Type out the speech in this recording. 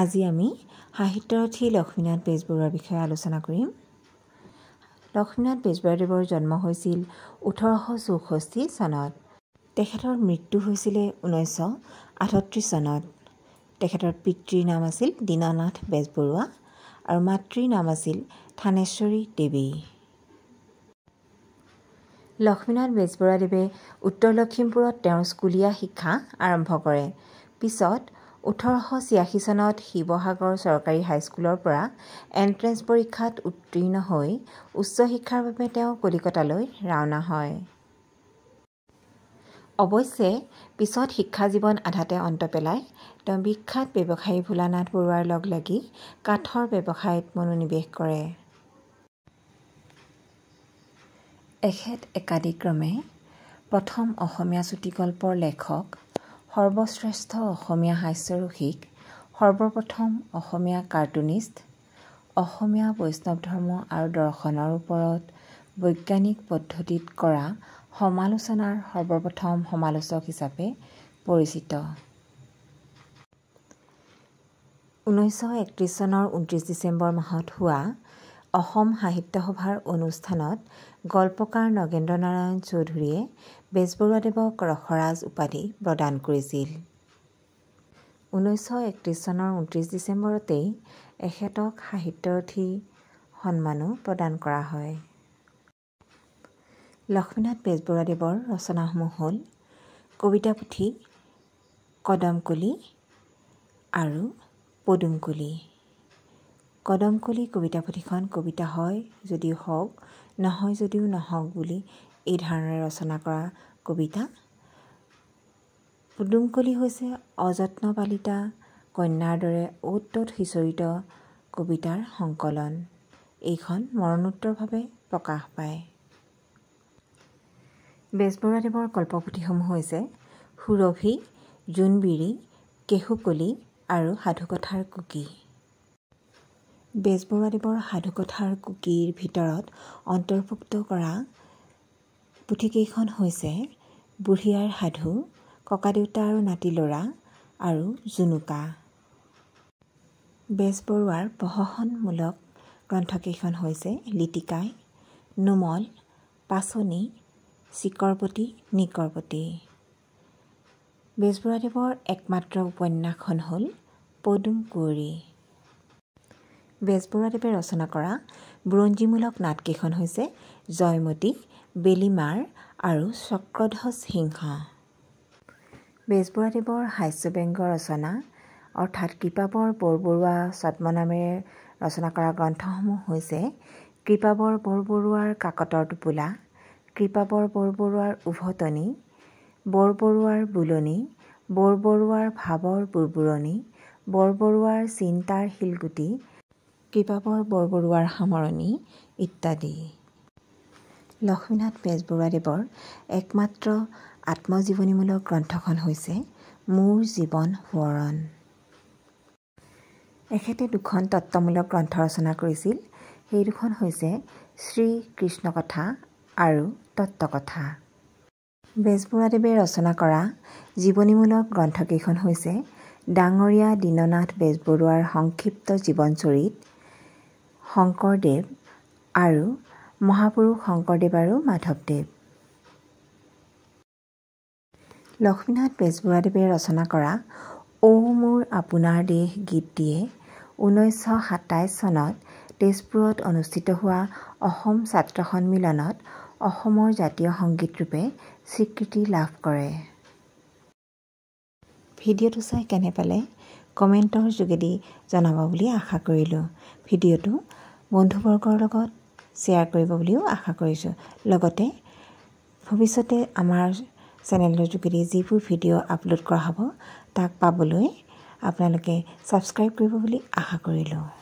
আজি আমি সাহিত্যৰথী লক্ষ্মীনাথ বেজবৰুৱাৰ বিষয়ে আলোচনা কৰিম লক্ষ্মীনাথ বেজবৰুৱাদেৱৰ জন্ম হৈছিল ওঠৰশ চৌষষ্ঠি চনত তেখেতৰ মৃত্যু হৈছিলে ঊনৈছশ আঠত্ৰিছ চনত তেখেতৰ পিতৃৰ নাম আছিল দীনানাথ বেজবৰুৱা আৰু মাতৃৰ নাম আছিল থানেশ্বৰী দেৱী লক্ষ্মীনাথ বেজবৰুৱাদেৱে উত্তৰ লখিমপুৰত তেওঁৰ স্কুলীয়া শিক্ষা আৰম্ভ কৰে পিছত ওঠৰশ ছিয়াশী চনত শিৱসাগৰ চৰকাৰী হাইস্কুলৰ পৰা এণ্ট্ৰেঞ্চ পৰীক্ষাত উত্তীৰ্ণ হৈ উচ্চ শিক্ষাৰ বাবে তেওঁ কলিকতালৈ ৰাওনা হয় অৱশ্যে পিছত শিক্ষা জীৱন আধাতে অন্ত পেলাই তেওঁ বিখ্যাত ব্যৱসায়ী ভোলানাথ বৰুৱাৰ লগ লাগি কাঠৰ ব্যৱসায়ত মনোনিৱেশ কৰে এখেত একাদিক্ৰমে প্ৰথম অসমীয়া চুটিগল্পৰ লেখক সৰ্বশ্ৰেষ্ঠ অসমীয়া হাস্যৰসিক সৰ্বপ্ৰথম অসমীয়া কাৰ্টুনিষ্ট অসমীয়া বৈষ্ণৱ ধৰ্ম আৰু দৰ্শনৰ ওপৰত বৈজ্ঞানিক পদ্ধতিত কৰা সমালোচনাৰ সৰ্বপ্ৰথম সমালোচক হিচাপে পৰিচিত ঊনৈছশ একত্ৰিছ চনৰ ঊনত্ৰিছ ডিচেম্বৰ মাহত হোৱা অসম সাহিত্য সভাৰ অনুষ্ঠানত গল্পকাৰ নগেন্দ্ৰ নাৰায়ণ চৌধুৰীয়ে বেজবৰুৱাদেৱক ৰসৰাজ উপাধি প্ৰদান কৰিছিল ঊনৈছশ একত্ৰিছ চনৰ ঊনত্ৰিছ ডিচেম্বৰতেই এখেতক সাহিত্যৰ্থি সন্মানো প্ৰদান কৰা হয় লক্ষ্মীনাথ বেজবৰুৱাদেৱৰ ৰচনাসমূহ হ'ল কবিতা পুথি কদমকলি আৰু পদুমকলি কদমকলি কবিতাপুথিখন কবিতা হয় যদিও হওক নহয় যদিও নহওক বুলি এই ধাৰণাৰে ৰচনা কৰা কবিতা পদুমকলি হৈছে অযত্ন পালিতা কন্যাৰ দৰে ঔত সিঁচৰিত কবিতাৰ সংকলন এইখন মৰণোত্তৰভাৱে প্ৰকাশ পায় বেজবৰুৱাদেৱৰ কল্পপুথিসমূহ হৈছে সুৰভি জোনবিৰি কেশুকলি আৰু সাধুকথাৰ কুকি বেজবৰুৱাদেৱৰ সাধুকথাৰ কুকিৰ ভিতৰত অন্তৰ্ভুক্ত কৰা পুথিকেইখন হৈছে বুঢ়ী আইৰ সাধু ককাদেউতা আৰু নাতি ল'ৰা আৰু জুনুকা বেজবৰুৱাৰ প্ৰশাসনমূলক গ্ৰন্থকেইখন হৈছে লিটিকাই নোমল পাচনি চিকৰপতি নিকৰপতি বেজবৰুৱাদেৱৰ একমাত্ৰ উপন্যাসখন হ'ল পদুম কুঁৱৰী বেজবৰুৱাদেৱে ৰচনা কৰা বুৰঞ্জীমূলক নাটকেইখন হৈছে জয়মতী বেলিমাৰ আৰু চক্ৰধ্বজ সিংহ বেজবৰুৱাদেৱৰ হাস্যব্যংগ ৰচনা অৰ্থাৎ কৃপাবৰ বৰবৰুৱা ছদ্মনামেৰে ৰচনা কৰা গ্ৰন্থসমূহ হৈছে কৃপাবৰ বৰবৰুৱাৰ কাকতৰ টোপোলা কৃপাবৰ বৰবৰুৱাৰ উভতনি বৰবৰুৱাৰ বুলনি বৰবৰুৱাৰ ভাৱৰ বুৰবুৰণি বৰবৰুৱাৰ চিন্তাৰ শিলগুটি কৃপাবৰ বৰবৰুৱাৰ সামৰণি ইত্যাদি লক্ষ্মীনাথ বেজবৰুৱাদেৱৰ একমাত্ৰ আত্মজীৱনীমূলক গ্ৰন্থখন হৈছে মোৰ জীৱন সোঁৱৰণ এখেতে দুখন তত্ত্বমূলক গ্ৰন্থ ৰচনা কৰিছিল সেই দুখন হৈছে কথা আৰু তত্ত্বকথা বেজবৰুৱাদেৱে ৰচনা কৰা জীৱনীমূলক গ্ৰন্থকেইখন হৈছে ডাঙৰীয়া দীননাথ বেজবৰুৱাৰ সংক্ষিপ্ত জীৱন চৰিত শংকৰদেৱ আৰু মহাপুৰুষ শংকৰদেৱ আৰু মাধৱদেৱ লক্ষ্মীনাথ বেজবৰুৱাদেৱে ৰচনা কৰা ঔ মোৰ আপোনাৰ দেশ গীতটিয়ে ঊনৈছশ সাতাইছ চনত তেজপুৰত অনুষ্ঠিত হোৱা অসম ছাত্ৰ সন্মিলনত অসমৰ জাতীয় সংগীতৰূপে স্বীকৃতি লাভ কৰে ভিডিঅ'টো চাই কেনে পালে কমেণ্টৰ যোগেদি জনাব বুলি আশা কৰিলোঁ ভিডিঅ'টো বন্ধুবৰ্গৰ লগত শ্বেয়াৰ কৰিব বুলিও আশা কৰিছোঁ লগতে ভৱিষ্যতে আমাৰ চেনেলৰ যোগেদি যিবোৰ ভিডিঅ' আপলোড কৰা হ'ব তাক পাবলৈ আপোনালোকে ছাবস্ক্ৰাইব কৰিব বুলি আশা কৰিলোঁ